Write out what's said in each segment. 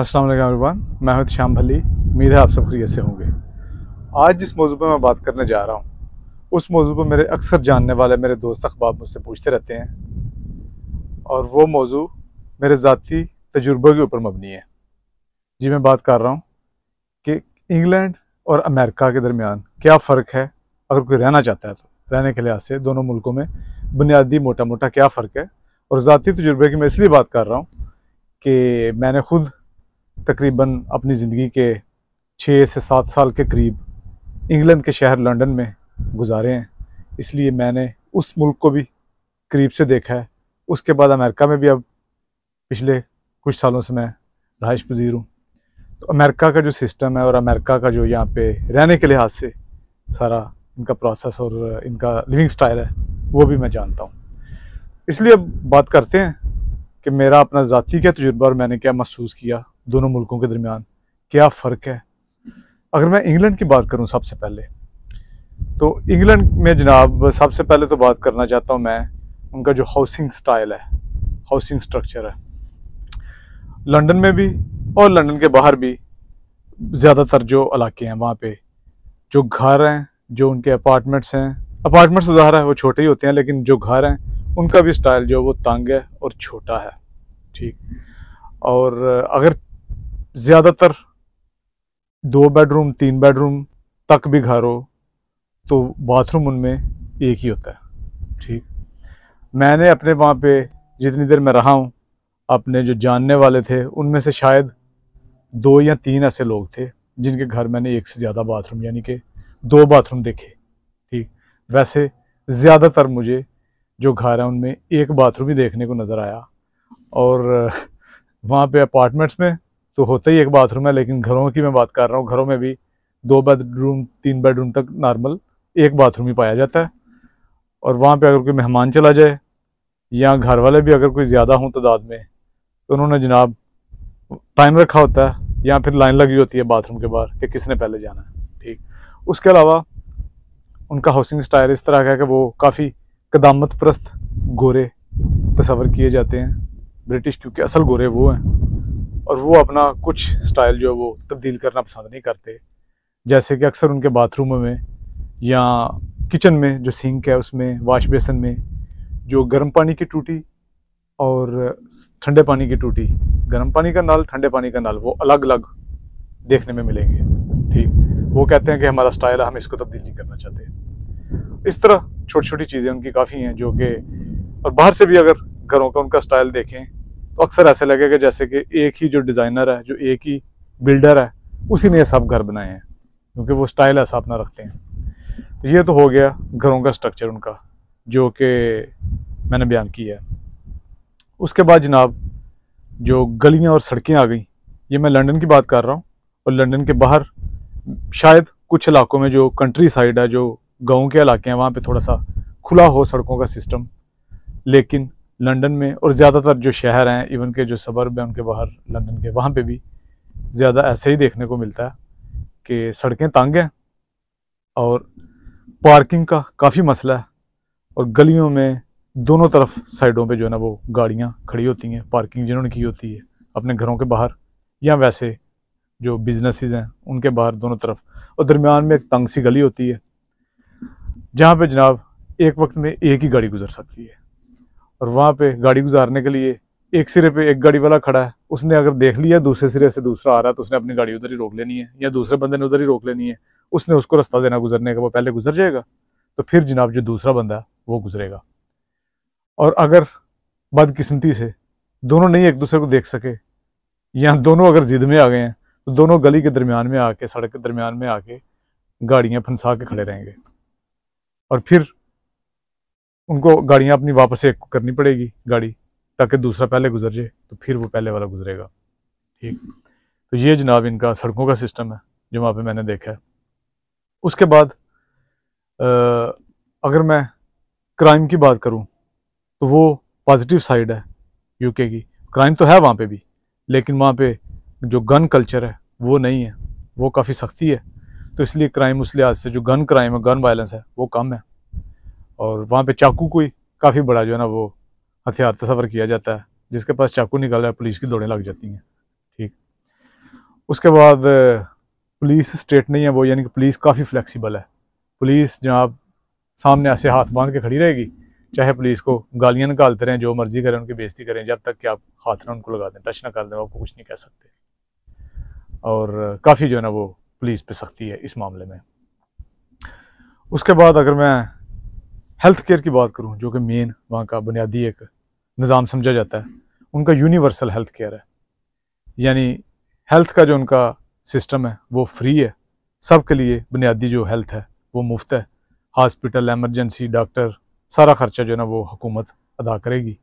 अस्सलाम वालेकुम अरबान मैं हूं श्याम भली उम्मीद है आप सब खरीत से होंगे आज जिस मौजू पर मैं बात करने जा रहा हूं उस मौजू पर मेरे अक्सर जानने वाले मेरे दोस्त अखबार मुझसे पूछते रहते हैं और वो मौजू मेरे ज़ाती तजुर्बे के ऊपर मबनी है जी मैं बात कर रहा हूँ कि इंग्लैंड और अमेरिका के दरमियान क्या फ़र्क है अगर कोई रहना चाहता है तो रहने के लिहाज से दोनों मुल्कों में बुनियादी मोटा मोटा क्या फ़र्क है और ज़ाती तजुर्बे की मैं इसलिए बात कर रहा हूँ कि मैंने खुद तकरीबन अपनी ज़िंदगी के छः से सात साल के करीब इंग्लैंड के शहर लंदन में गुजारे हैं इसलिए मैंने उस मुल्क को भी करीब से देखा है उसके बाद अमेरिका में भी अब पिछले कुछ सालों से मैं रहाइश पजीर हूँ तो अमेरिका का जो सिस्टम है और अमेरिका का जो यहाँ पे रहने के लिहाज से सारा इनका प्रोसेस और इनका लिविंग स्टाइल है वो भी मैं जानता हूँ इसलिए अब बात करते हैं कि मेरा अपना ज़ाती क्या तजुर्बा और मैंने क्या महसूस किया दोनों मुल्कों के दरमियान क्या फ़र्क है अगर मैं इंग्लैंड की बात करूँ सबसे पहले तो इंग्लैंड में जनाब सबसे पहले तो बात करना चाहता हूँ मैं उनका जो हाउसिंग स्टाइल है हाउसिंग स्ट्रक्चर है लंदन में भी और लंदन के बाहर भी ज़्यादातर जो इलाके हैं वहाँ पे जो घर हैं जो उनके अपार्टमेंट्स हैं अपार्टमेंट्स तो है वो छोटे ही होते हैं लेकिन जो घर हैं उनका भी स्टाइल जो है वो तंग है और छोटा है ठीक और अगर ज़्यादातर दो बेडरूम तीन बेडरूम तक भी घर हो तो बाथरूम उनमें एक ही होता है ठीक मैंने अपने वहाँ पे जितनी देर मैं रहा हूँ अपने जो जानने वाले थे उनमें से शायद दो या तीन ऐसे लोग थे जिनके घर मैंने एक से ज़्यादा बाथरूम यानी कि दो बाथरूम देखे ठीक वैसे ज़्यादातर मुझे जो घर है उनमें एक बाथरूम ही देखने को नज़र आया और वहाँ पे अपार्टमेंट्स में तो होता ही एक बाथरूम है लेकिन घरों की मैं बात कर रहा हूँ घरों में भी दो बेडरूम तीन बेडरूम तक नॉर्मल एक बाथरूम ही पाया जाता है और वहाँ पे अगर कोई मेहमान चला जाए या घर वाले भी अगर कोई ज़्यादा हों तादाद में तो उन्होंने जनाब टाइम रखा होता है या फिर लाइन लगी होती है बाथरूम के बाहर कि किसने पहले जाना है ठीक उसके अलावा उनका हाउसिंग स्टाइल इस तरह का है कि वो काफ़ी कदामत प्रस्त गोरे तस्वर किए जाते हैं ब्रिटिश क्योंकि असल गोरे वो हैं और वो अपना कुछ स्टाइल जो है वो तब्दील करना पसंद नहीं करते जैसे कि अक्सर उनके बाथरूम में या किचन में जो सिंक है उसमें वाश बेसन में जो गर्म पानी की टूटी और ठंडे पानी की टूटी गर्म पानी का नल ठंडे पानी का नल वो अलग अलग देखने में मिलेंगे ठीक वो कहते हैं कि हमारा स्टाइल है हम इसको तब्दील नहीं करना चाहते इस तरह छोटी छोटी चीज़ें उनकी काफ़ी हैं जो कि और बाहर से भी अगर घरों का उनका स्टाइल देखें तो अक्सर ऐसा लगेगा जैसे कि एक ही जो डिज़ाइनर है जो एक ही बिल्डर है उसी ने ये सब घर बनाए हैं क्योंकि वो स्टाइल ऐसा अपना रखते हैं तो ये तो हो गया घरों का स्ट्रक्चर उनका जो कि मैंने बयान किया है उसके बाद जनाब जो गलियाँ और सड़कें आ गई ये मैं लंदन की बात कर रहा हूँ और लंदन के बाहर शायद कुछ इलाकों में जो कंट्री साइड है जो गाँव के इलाके हैं वहाँ पर थोड़ा सा खुला हो सड़कों का सिस्टम लेकिन लंदन में और ज़्यादातर जो शहर हैं इवन के जो सबर्ब हैं उनके बाहर लंदन के वहाँ पे भी ज़्यादा ऐसे ही देखने को मिलता है कि सड़कें तंग हैं और पार्किंग का काफ़ी मसला है और गलियों में दोनों तरफ साइडों पे जो है ना वो गाड़ियाँ खड़ी होती हैं पार्किंग जिन्होंने की होती है अपने घरों के बाहर या वैसे जो बिज़नेस हैं उनके बाहर दोनों तरफ और दरमियान में एक तंग सी गली होती है जहाँ पे जनाब एक वक्त में एक ही गाड़ी गुजर सकती है और वहाँ पे गाड़ी गुजारने के लिए एक सिरे पे एक गाड़ी वाला खड़ा है उसने अगर देख लिया दूसरे सिरे से दूसरा आ रहा है तो उसने अपनी गाड़ी उधर ही रोक लेनी है या दूसरे बंदे ने उधर ही रोक लेनी है उसने उसको रास्ता देना गुजरने का वो पहले गुजर जाएगा तो फिर जनाब जो दूसरा बंदा है वो गुजरेगा और अगर बदकिस्मती से दोनों नहीं एक दूसरे को देख सके या दोनों अगर जिद में आ गए हैं तो दोनों गली के दरमियान में आके सड़क के दरमियान में आके गाड़ियाँ फंसा के खड़े रहेंगे और फिर उनको गाड़ियाँ अपनी वापस एक करनी पड़ेगी गाड़ी ताकि दूसरा पहले गुजर जाए तो फिर वो पहले वाला गुजरेगा ठीक तो ये जनाब इनका सड़कों का सिस्टम है जो वहाँ पे मैंने देखा है उसके बाद आ, अगर मैं क्राइम की बात करूँ तो वो पॉजिटिव साइड है यूके की क्राइम तो है वहाँ पे भी लेकिन वहाँ पे जो गन कल्चर है वो नहीं है वो काफ़ी सख्ती है तो इसलिए क्राइम उस लिहाज से जो गन क्राइम है गन वायलेंस है वो कम है और वहाँ पे चाकू को ही काफ़ी बड़ा जो है ना वो हथियार तस्वर किया जाता है जिसके पास चाकू रहा है पुलिस की दौड़ें लग जाती हैं ठीक उसके बाद पुलिस स्टेट नहीं है वो यानी कि पुलिस काफ़ी फ्लैक्सीबल है पुलिस जहाँ सामने ऐसे हाथ बांध के खड़ी रहेगी चाहे पुलिस को गालियाँ निकालते रहें जो मर्जी करें उनकी बेइज्जती करें जब तक कि आप हाथ ना उनको लगा दें टच ना कर दें आपको कुछ नहीं कह सकते और काफ़ी जो है ना वो पुलिस पे सख्ती है इस मामले में उसके बाद अगर मैं हेल्थ केयर की बात करूँ जो कि मेन वहाँ का बुनियादी एक निज़ाम समझा जाता है उनका यूनिवर्सल हेल्थ केयर है यानी हेल्थ का जो उनका सिस्टम है वो फ्री है सब के लिए बुनियादी जो हेल्थ है वो मुफ्त है हॉस्पिटल एमरजेंसी डॉक्टर सारा ख़र्चा जो है ना वो हुकूमत अदा करेगी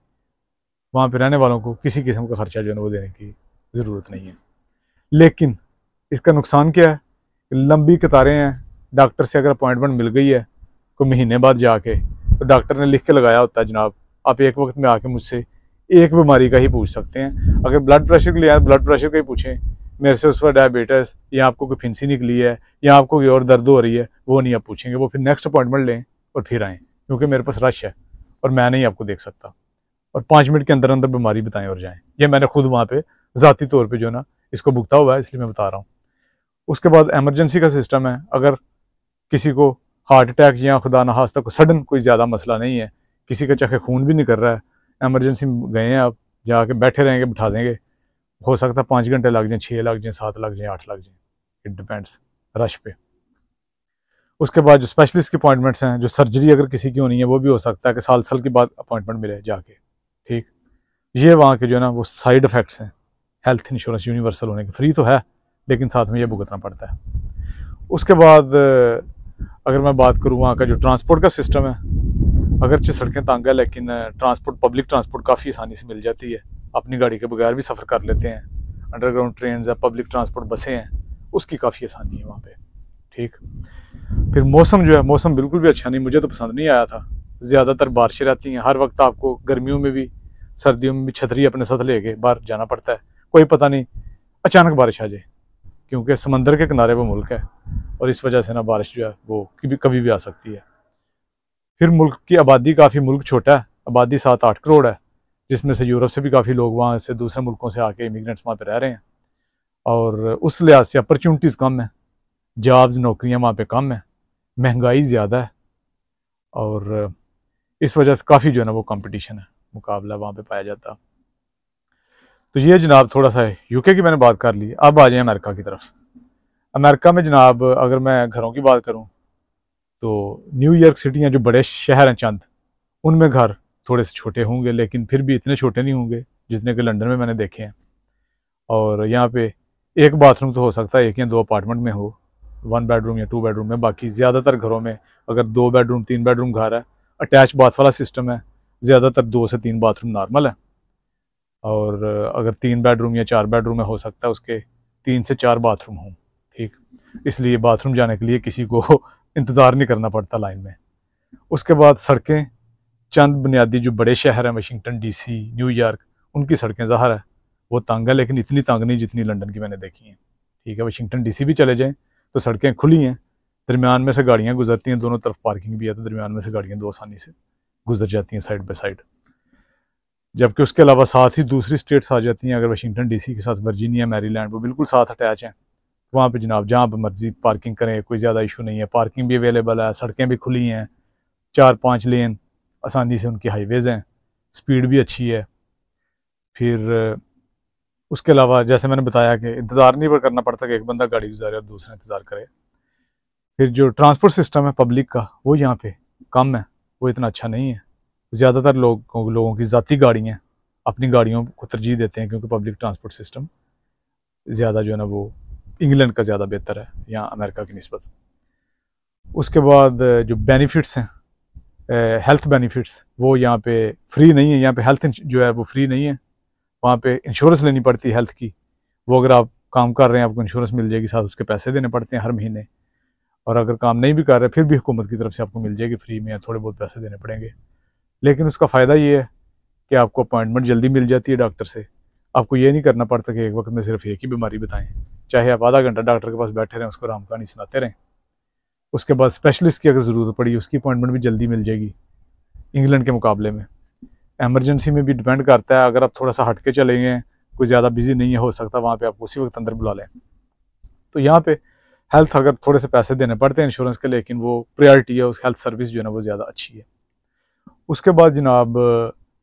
वहाँ पे रहने वालों को किसी किस्म का ख़र्चा जो है ना वो देने की ज़रूरत नहीं है लेकिन इसका नुकसान क्या है लंबी कतारें हैं डॉक्टर से अगर अपॉइंटमेंट मिल गई है कोई महीने बाद जाके तो डॉक्टर ने लिख के लगाया होता है जनाब आप एक वक्त में आके मुझसे एक बीमारी का ही पूछ सकते हैं अगर ब्लड प्रेशर के लिए आए ब्लड प्रेशर का ही पूछें मेरे से उस पर डायबिटीज़ या आपको कोई फिंसी निकली है या आपको कोई और दर्द हो रही है वो नहीं आप पूछेंगे वो फिर नेक्स्ट अपॉइंटमेंट लें और फिर आएँ क्योंकि मेरे पास रश है और मैं नहीं आपको देख सकता और पाँच मिनट के अंदर अंदर बीमारी बताएं और जाएं ये मैंने खुद वहाँ पे ज़ाती तौर पे जो है ना इसको भुगता हुआ है इसलिए मैं बता रहा हूँ उसके बाद एमरजेंसी का सिस्टम है अगर किसी को हार्ट अटैक या खुदा नहास्ता को सडन कोई ज़्यादा मसला नहीं है किसी का चाहे खून भी नहीं कर रहा है एमरजेंसी में गए हैं आप जाके बैठे रहेंगे बिठा देंगे हो सकता है पाँच घंटे लग जाएँ छः लग जाएँ सात लग जाएँ आठ लग जाएँ इट डिपेंड्स रश पे उसके बाद जो स्पेशलिस्ट की अपॉइंटमेंट्स हैं जो सर्जरी अगर किसी की होनी है वो भी हो सकता है कि साल साल के बाद अपॉइंटमेंट मिले जाके ठीक ये वहाँ के जो है ना वो साइड इफ़ेक्ट्स हैं हेल्थ इंश्योरेंस यूनिवर्सल होने के फ्री तो है लेकिन साथ में ये भुगतना पड़ता है उसके बाद अगर मैं बात करूँ वहाँ का जो ट्रांसपोर्ट का सिस्टम है अगरचि सड़कें तंग है लेकिन ट्रांसपोर्ट पब्लिक ट्रांसपोर्ट काफ़ी आसानी से मिल जाती है अपनी गाड़ी के बगैर भी सफ़र कर लेते हैं अंडरग्राउंड ट्रेन या पब्लिक ट्रांसपोर्ट बसें हैं उसकी काफ़ी आसानी है वहाँ पर ठीक फिर मौसम जो है मौसम बिल्कुल भी अच्छा नहीं मुझे तो पसंद नहीं आया था ज़्यादातर बारिशें रहती हैं हर वक्त आपको गर्मियों में भी सर्दियों में भी छतरी अपने साथ लेके बाहर जाना पड़ता है कोई पता नहीं अचानक बारिश आ जाए क्योंकि समंदर के किनारे वो मुल्क है और इस वजह से ना बारिश जो है वो कभी कभी भी आ सकती है फिर मुल्क की आबादी काफ़ी मुल्क छोटा है आबादी सात आठ करोड़ है जिसमें से यूरोप से भी काफ़ी लोग वहाँ से दूसरे मुल्कों से आके इमिग्रेंट्स वहाँ पर रह रहे हैं और उस लिहाज से अपॉर्चुनिटीज़ कम हैं जॉब्स नौकरियाँ वहाँ पर कम हैं महंगाई ज़्यादा है और इस वजह से काफ़ी जो है ना वो कंपटीशन है मुकाबला वहाँ पे पाया जाता तो ये जनाब थोड़ा सा यूके की मैंने बात कर ली अब आ जाए अमेरिका की तरफ अमेरिका में जनाब अगर मैं घरों की बात करूँ तो न्यूयॉर्क सिटी या जो बड़े शहर हैं चंद उनमें घर थोड़े से छोटे होंगे लेकिन फिर भी इतने छोटे नहीं होंगे जितने कि लंदन में मैंने देखे हैं और यहाँ पे एक बाथरूम तो हो सकता है एक या दो अपार्टमेंट में हो वन बेडरूम या टू बेडरूम में बाकी ज़्यादातर घरों में अगर दो बेडरूम तीन बेडरूम घर है अटैच बाथ वाला सिस्टम है ज़्यादातर दो से तीन बाथरूम नॉर्मल है और अगर तीन बेडरूम या चार बेडरूम में हो सकता है उसके तीन से चार बाथरूम हों ठीक इसलिए बाथरूम जाने के लिए किसी को इंतज़ार नहीं करना पड़ता लाइन में उसके बाद सड़कें चंद बुनियादी जो बड़े शहर हैं वाशिंगटन डीसी न्यूयॉर्क उनकी सड़कें ज़ाहर है वो तंग है लेकिन इतनी तंग नहीं जितनी लंदन की मैंने देखी हैं ठीक है वाशिंगटन डीसी भी चले जाएँ तो सड़कें खुली हैं दरमियान में से गाड़ियाँ गुजरती हैं दोनों तरफ पार्किंग भी है तो दरमियान में से गाड़ियाँ दो आसानी से गुजर जाती हैं साइड बाई साइड जबकि उसके अलावा साथ ही दूसरी स्टेट्स आ जाती हैं अगर वाशिंगटन डीसी के साथ वर्जीनिया मैरीलैंड वो बिल्कुल साथ अटैच हैं वहाँ पे जनाब जहाँ पर मर्जी पार्किंग करें कोई ज़्यादा इशू नहीं है पार्किंग भी अवेलेबल है सड़कें भी खुली हैं चार पाँच लेन आसानी से उनकी हाईवेज़ हैं स्पीड भी अच्छी है फिर उसके अलावा जैसे मैंने बताया कि इंतज़ार नहीं पर करना पड़ता कि एक बंदा गाड़ी गुजारे और दूसरा इंतज़ार करे फिर जो ट्रांसपोर्ट सिस्टम है पब्लिक का वो यहाँ पे कम है वो इतना अच्छा नहीं है ज़्यादातर लोग लोगों की ज़ाती गाड़ियाँ अपनी गाड़ियों को तरजीह देते हैं क्योंकि पब्लिक ट्रांसपोर्ट सिस्टम ज़्यादा जो है ना वो इंग्लैंड का ज़्यादा बेहतर है या अमेरिका की नस्बत उसके बाद जो बेनिफिट्स हैं हेल्थ बेनिफिट्स वो यहाँ पे फ्री नहीं है यहाँ पे हेल्थ जो है वो फ्री नहीं है वहाँ पे इंश्योरेंस लेनी पड़ती है हेल्थ की वो अगर आप काम कर रहे हैं आपको इंश्योरेंस मिल जाएगी साथ उसके पैसे देने पड़ते हैं हर महीने और अगर काम नहीं भी कर रहे फिर भी हुकूमत की तरफ से आपको मिल जाएगी फ्री में या थोड़े बहुत पैसे देने पड़ेंगे लेकिन उसका फ़ायदा ये है कि आपको अपॉइंटमेंट जल्दी मिल जाती है डॉक्टर से आपको ये नहीं करना पड़ता कि एक वक्त में सिर्फ एक ही बीमारी बताएं चाहे आप आधा घंटा डॉक्टर के पास बैठे रहें उसको राम कहानी सुनाते रहें उसके बाद स्पेशलिस्ट की अगर ज़रूरत पड़ी उसकी अपॉइंटमेंट भी जल्दी मिल जाएगी इंग्लैंड के मुकाबले में एमरजेंसी में भी डिपेंड करता है अगर आप थोड़ा सा हट के चले गए कोई ज़्यादा बिजी नहीं है हो सकता वहाँ पर आप उसी वक्त अंदर बुला लें तो यहाँ पर हेल्थ अगर थोड़े से पैसे देने पड़ते हैं इंश्योरेंस के लेकिन वो प्रायोरिटी है उस हेल्थ सर्विस जो है ना वो ज़्यादा अच्छी है उसके बाद जनाब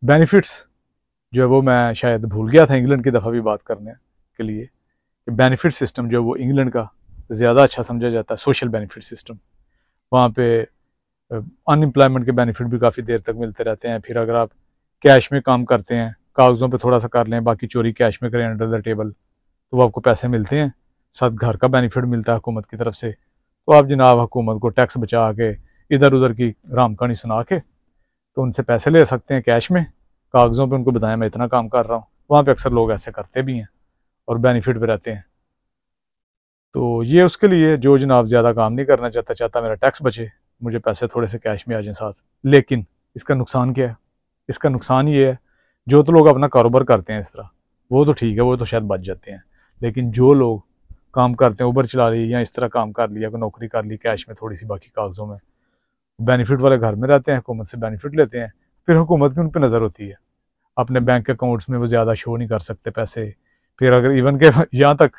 बेनिफिट्स जो है वो मैं शायद भूल गया था इंग्लैंड की दफ़ा भी बात करने के लिए कि बेनिफिट सिस्टम जो है वो इंग्लैंड का ज़्यादा अच्छा समझा जाता है सोशल बेनिफिट सिस्टम वहाँ पे अनएम्प्लॉयमेंट के बेनिफिट भी काफ़ी देर तक मिलते रहते हैं फिर अगर आप कैश में काम करते हैं कागज़ों पे थोड़ा सा कर लें बाकी चोरी कैश में करें अंडर द टेबल तो वो आपको पैसे मिलते हैं साथ घर का बेनिफिट मिलता है हुकूमत की तरफ से तो आप जनाब हुकूमत को टैक्स बचा के इधर उधर की रामकहानी सुना के तो उनसे पैसे ले सकते हैं कैश में कागज़ों पे उनको बताया मैं इतना काम कर रहा हूँ वहाँ पे अक्सर लोग ऐसे करते भी हैं और बेनिफिट भी रहते हैं तो ये उसके लिए जो जनाब ज़्यादा काम नहीं करना चाहता चाहता मेरा टैक्स बचे मुझे पैसे थोड़े से कैश में आ जाए साथ लेकिन इसका नुकसान क्या है इसका नुकसान ये है जो तो लोग अपना कारोबार करते हैं इस तरह वो तो ठीक है वो तो शायद बच जाते हैं लेकिन जो लोग काम करते हैं उबर चला ली या इस तरह काम कर लिया कोई नौकरी कर ली कैश में थोड़ी सी बाकी कागज़ों में बेनिफिट वाले घर में रहते हैं हुकूमत से बेनिफिट लेते हैं फिर हुकूमत की उन पर नज़र होती है अपने बैंक अकाउंट्स में वो ज़्यादा शो नहीं कर सकते पैसे फिर अगर इवन के यहाँ तक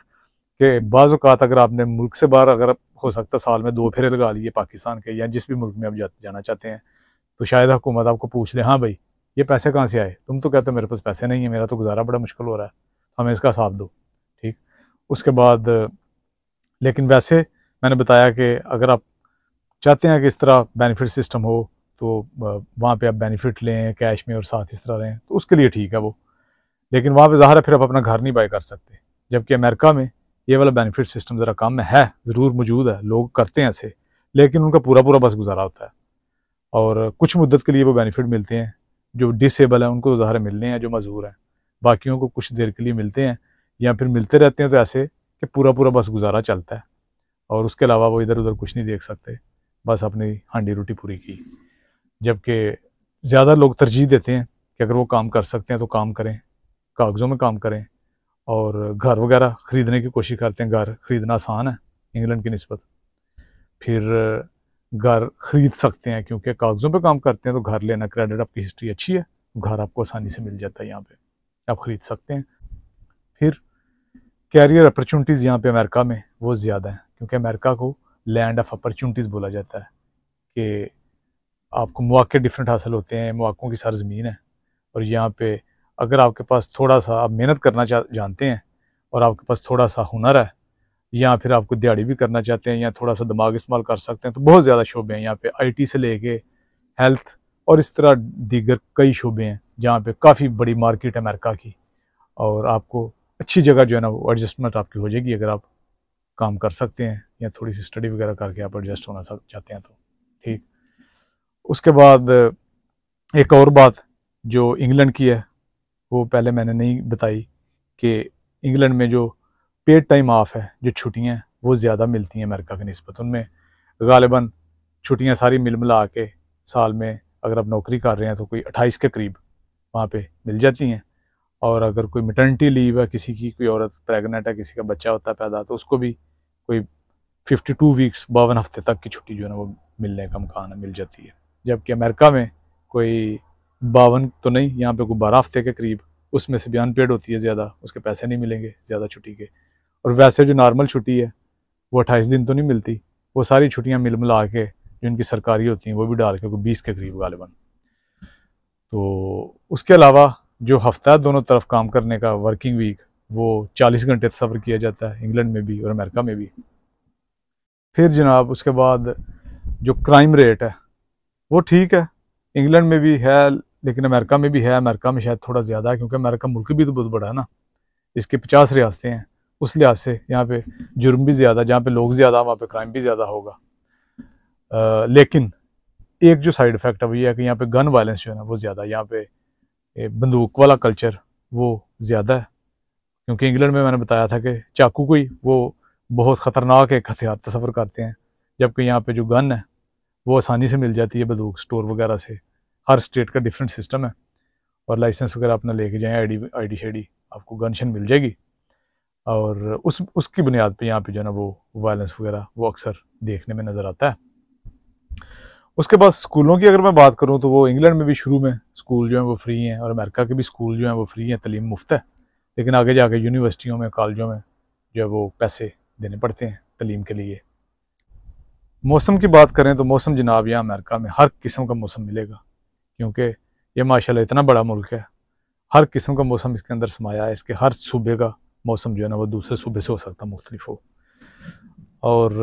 कि बाज़ात अगर आपने मुल्क से बाहर अगर हो सकता साल में दो फेरे लगा लिए पाकिस्तान के या जिस भी मुल्क में आप जा, जाना चाहते हैं तो शायद हुकूमत आपको पूछ ले हाँ भाई ये पैसे कहाँ से आए तुम तो कहते हो मेरे पास पैसे नहीं है मेरा तो गुजारा बड़ा मुश्किल हो रहा है तो हमें इसका साथ दो ठीक उसके बाद लेकिन वैसे मैंने बताया कि अगर आप चाहते हैं कि इस तरह बेनिफिट सिस्टम हो तो वहाँ पे आप बेनिफिट लें कैश में और साथ इस तरह रहें तो उसके लिए ठीक है वो लेकिन वहाँ पे ज़ाहिर है फिर आप अपना घर नहीं बाय कर सकते जबकि अमेरिका में ये वाला बेनिफिट सिस्टम ज़रा कम है ज़रूर मौजूद है लोग करते हैं ऐसे लेकिन उनका पूरा पूरा बस गुजारा होता है और कुछ मुद्दत के लिए वो बेनिफिट मिलते हैं जो डिसेबल हैं उनको तो ज़ाहिर मिलने हैं जो मजदूर हैं बाकियों को कुछ देर के लिए मिलते हैं या फिर मिलते रहते हैं तो ऐसे कि पूरा पूरा बस गुजारा चलता है और उसके अलावा वो इधर उधर कुछ नहीं देख सकते बस अपनी हांडी रोटी पूरी की जबकि ज़्यादा लोग तरजीह देते हैं कि अगर वो काम कर सकते हैं तो काम करें कागज़ों में काम करें और घर वगैरह ख़रीदने की कोशिश करते हैं घर ख़रीदना आसान है इंग्लैंड की नस्बत फिर घर ख़रीद सकते हैं क्योंकि कागज़ों पे काम करते हैं तो घर लेना क्रेडिट आपकी हिस्ट्री अच्छी है घर आपको आसानी से मिल जाता है यहाँ पे आप ख़रीद सकते हैं फिर कैरियर अपॉर्चुनिटीज़ यहाँ पे अमेरिका में वो ज़्यादा हैं क्योंकि अमेरिका को लैंड ऑफ अपॉर्चुनिटीज़ बोला जाता है कि आपको मौक़े डिफरेंट हासिल होते हैं मौक़ों की सरजमीन है और यहाँ पे अगर आपके पास थोड़ा सा आप मेहनत करना जानते हैं और आपके पास थोड़ा सा हुनर है या फिर आपको दिहाड़ी भी करना चाहते हैं या थोड़ा सा दिमाग इस्तेमाल कर सकते हैं तो बहुत ज़्यादा शोबे हैं यहाँ पे आईटी से लेके हेल्थ और इस तरह दीगर कई शोबे हैं जहाँ पे काफ़ी बड़ी मार्केट है अमेरिका की और आपको अच्छी जगह जो है ना वो एडजस्टमेंट आपकी हो जाएगी अगर आप काम कर सकते हैं या थोड़ी सी स्टडी वगैरह करके आप एडजस्ट होना चाहते हैं तो ठीक उसके बाद एक और बात जो इंग्लैंड की है वो पहले मैंने नहीं बताई कि इंग्लैंड में जो पेड टाइम ऑफ है जो छुट्टियाँ हैं वो ज़्यादा मिलती हैं अमेरिका के नस्बत उनमें गालिबा छुट्टियाँ सारी मिल मिला के साल में अगर आप नौकरी कर रहे हैं तो कोई अट्ठाईस के करीब वहाँ पे मिल जाती हैं और अगर कोई मटर्निटी लीव है किसी की कोई औरत प्रेगनेंट है किसी का बच्चा होता है पैदा तो उसको भी कोई 52 वीक्स बावन हफ्ते तक की छुट्टी जो है ना वो मिलने का मकान मिल जाती है जबकि अमेरिका में कोई बावन तो नहीं यहाँ पे कोई बारह हफ्ते के करीब उसमें से भी अनपेड होती है ज़्यादा उसके पैसे नहीं मिलेंगे ज़्यादा छुट्टी के और वैसे जो नॉर्मल छुट्टी है वो अट्ठाईस दिन तो नहीं मिलती वो सारी छुट्टियाँ मिल मिला के जो इनकी सरकारी होती हैं वो भी डाल के कोई बीस के करीब गालिबा तो उसके अलावा जो हफ्ता है दोनों तरफ काम करने का वर्किंग वीक वो चालीस घंटे तो सफ़र किया जाता है इंग्लैंड में भी और अमेरिका में भी फिर जनाब उसके बाद जो क्राइम रेट है वो ठीक है इंग्लैंड में भी है लेकिन अमेरिका में भी है अमेरिका में शायद थोड़ा ज़्यादा है क्योंकि अमेरिका मुल्क भी तो बहुत बड़ा है ना इसके पचास रियासतें हैं उस लिहाज से यहाँ पे जुर्म भी ज़्यादा जहाँ पे लोग ज़्यादा वहाँ पे क्राइम भी ज़्यादा होगा आ, लेकिन एक जो साइड इफ़ेक्ट है वो ये है कि यहाँ पर गन वायलेंस जो है ना वो ज़्यादा यहाँ पे बंदूक वाला कल्चर वो ज़्यादा है क्योंकि इंग्लैंड में मैंने बताया था कि चाकू को ही वो बहुत ख़तरनाक एक हथियार तस्वर करते हैं जबकि यहाँ पे जो गन है वो आसानी से मिल जाती है बंदूक स्टोर वगैरह से हर स्टेट का डिफरेंट सिस्टम है और लाइसेंस वगैरह अपना लेके जाएँ आई आईडी आई आपको गन शन मिल जाएगी और उस उसकी बुनियाद पे यहाँ पे जो है ना वो वायलेंस वगैरह वो अक्सर देखने में नज़र आता है उसके बाद स्कूलों की अगर मैं बात करूँ तो वो इंग्लैंड में भी शुरू में स्कूल जो है वो फ्री हैं और अमेरिका के भी स्कूल जो हैं वो फ्री हैं तलीम मुफ्त है लेकिन आगे जाके यूनिवर्सिटियों में कॉलेजों में जो है वो पैसे देने पड़ते हैं तलीम के लिए मौसम की बात करें तो मौसम जनाब यहाँ अमेरिका में हर किस्म का मौसम मिलेगा क्योंकि ये माशाल्लाह इतना बड़ा मुल्क है हर किस्म का मौसम इसके अंदर समाया है इसके हर सूबे का मौसम जो है ना वो दूसरे सूबे से हो सकता मुख्तलिफ हो और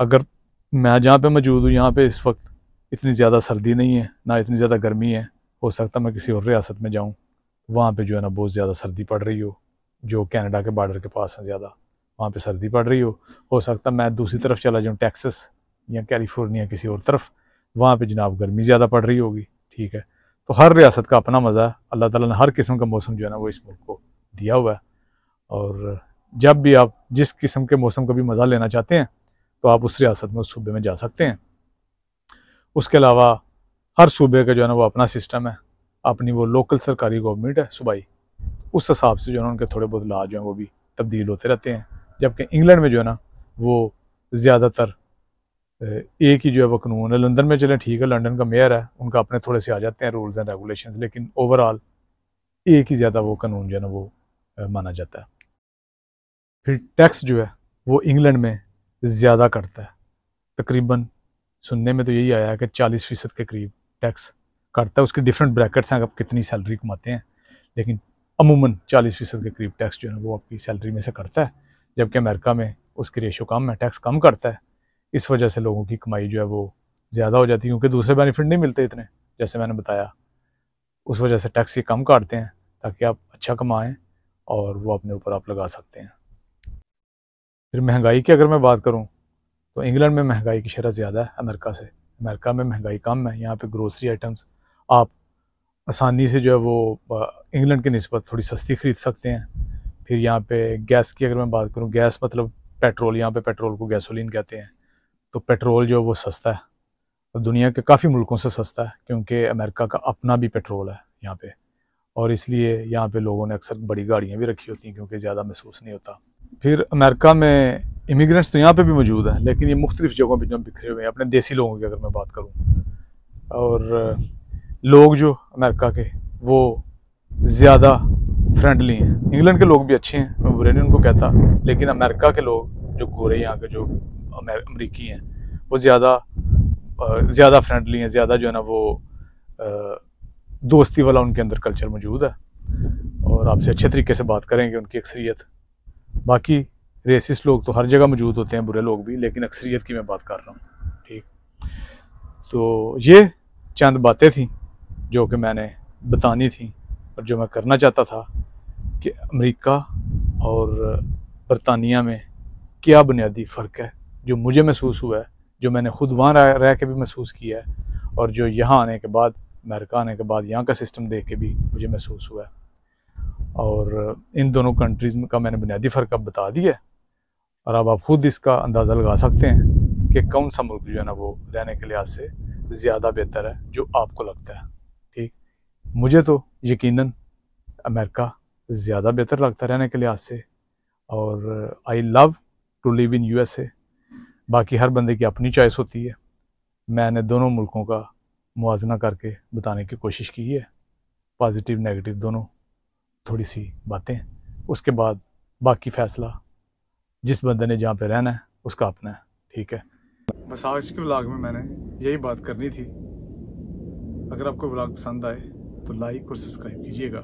अगर मैं जहाँ पे मौजूद हूँ यहाँ पे इस वक्त इतनी ज़्यादा सर्दी नहीं है ना इतनी ज़्यादा गर्मी है हो सकता मैं किसी और रियासत में जाऊँ वहाँ पे जो है ना बहुत ज़्यादा सर्दी पड़ रही हो जो कनाडा के बॉर्डर के पास हैं ज़्यादा वहाँ पे सर्दी पड़ रही हो हो सकता मैं दूसरी तरफ चला जाऊँ टेक्सस या कैलिफोर्निया किसी और तरफ वहाँ पे जनाब गर्मी ज़्यादा पड़ रही होगी ठीक है तो हर रियासत का अपना मज़ा है अल्लाह ताला ने हर किस्म का मौसम जो है ना वो इस मुल्क को दिया हुआ है और जब भी आप जिस किस्म के मौसम का भी मज़ा लेना चाहते हैं तो आप उस रियासत में उस सूबे में जा सकते हैं उसके अलावा हर सूबे का जो है ना वो अपना सिस्टम है अपनी वो लोकल सरकारी गवर्नमेंट है सूबाई उस हिसाब से जो है ना उनके थोड़े बहुत लाज हैं वो भी तब्दील होते रहते हैं जबकि इंग्लैंड में जो है ना वो ज़्यादातर एक ही जो है वो कानून है लंदन में चलें ठीक है लंदन का मेयर है उनका अपने थोड़े से आ जाते हैं रूल्स एंड रेगुलेशन लेकिन ओवरऑल एक ही ज़्यादा वो कानून जो है ना वो माना जाता है फिर टैक्स जो है वो इंग्लैंड में ज़्यादा कटता है तकरीबन सुनने में तो यही आया है कि चालीस फ़ीसद के करीब टैक्स करता है उसके डिफरेंट ब्रैकेट्स हैं आप कितनी सैलरी कमाते हैं लेकिन अमूमन चालीस फीसद के करीब टैक्स जो है वो आपकी सैलरी में से करता है जबकि अमेरिका में उसकी रेशो कम है टैक्स कम करता है इस वजह से लोगों की कमाई जो है वो ज़्यादा हो जाती है क्योंकि दूसरे बेनिफिट नहीं मिलते इतने जैसे मैंने बताया उस वजह से टैक्स ये कम काटते हैं ताकि आप अच्छा कमाएँ और वो अपने ऊपर आप लगा सकते हैं फिर महंगाई की अगर मैं बात करूँ तो इंग्लैंड में महंगाई की शरह ज़्यादा है अमेरिका से अमेरिका में महंगाई कम है यहाँ पे ग्रोसरी आइटम्स आप आसानी से जो है वो इंग्लैंड के नस्बत थोड़ी सस्ती ख़रीद सकते हैं फिर यहाँ पे गैस की अगर मैं बात करूँ गैस मतलब पेट्रोल यहाँ पे पेट्रोल को गैसोलीन कहते हैं तो पेट्रोल जो है वो सस्ता है तो दुनिया के काफ़ी मुल्कों से सस्ता है क्योंकि अमेरिका का अपना भी पेट्रोल है यहाँ पे और इसलिए यहाँ पे लोगों ने अक्सर बड़ी गाड़ियाँ भी रखी होती हैं क्योंकि ज़्यादा महसूस नहीं होता फिर अमेरिका में इमिग्रेंट्स तो यहाँ पे भी मौजूद हैं लेकिन ये मुख्तलिफ जगहों पर जो बिखरे हुए हैं अपने देसी लोगों की अगर मैं बात करूँ और लोग जो अमेरिका के वो ज़्यादा फ्रेंडली हैं इंग्लैंड के लोग भी अच्छे हैं मैं बुरे नहीं उनको कहता लेकिन अमेरिका के लोग जो गोरे यहाँ के जो अमरीकी हैं वो ज़्यादा ज़्यादा फ्रेंडली हैं ज़्यादा जो है ना वो दोस्ती वाला उनके अंदर कल्चर मौजूद है और आपसे अच्छे तरीके से बात करेंगे उनकी अक्सरियत बाकी रेसिस लोग तो हर जगह मौजूद होते हैं बुरे लोग भी लेकिन अक्सरियत की मैं बात कर रहा हूँ ठीक तो ये चंद बातें थी जो कि मैंने बतानी थी और जो मैं करना चाहता था कि अमेरिका और बरतानिया में क्या बुनियादी फ़र्क है जो मुझे महसूस हुआ है जो मैंने खुद वहाँ रह के भी महसूस किया है और जो यहाँ आने के बाद अमेरिका आने के बाद यहाँ का सिस्टम देख के भी मुझे महसूस हुआ है और इन दोनों कंट्रीज़ का मैंने बुनियादी फ़र्क अब बता दिया है और अब आप खुद इसका अंदाज़ा लगा सकते हैं कि कौन सा मुल्क जो है ना वो रहने के लिहाज से ज़्यादा बेहतर है जो आपको लगता है मुझे तो यकीनन अमेरिका ज़्यादा बेहतर लगता रहने के लिहाज से और I love to live in U S A बाकी हर बंदे की अपनी चॉइस होती है मैंने दोनों मुल्कों का मुआजना करके बताने की कोशिश की है पॉजिटिव नेगेटिव दोनों थोड़ी सी बातें उसके बाद बाकी फ़ैसला जिस बंदे ने जहाँ पे रहना है उसका अपना है ठीक है बस आज के ब्लाग में मैंने यही बात करनी थी अगर आपको ब्लाग पसंद आए तो लाइक और सब्सक्राइब कीजिएगा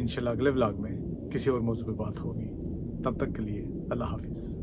इन अगले व्लाग में किसी और मौजू पर बात होगी तब तक के लिए अल्लाह हाफिज़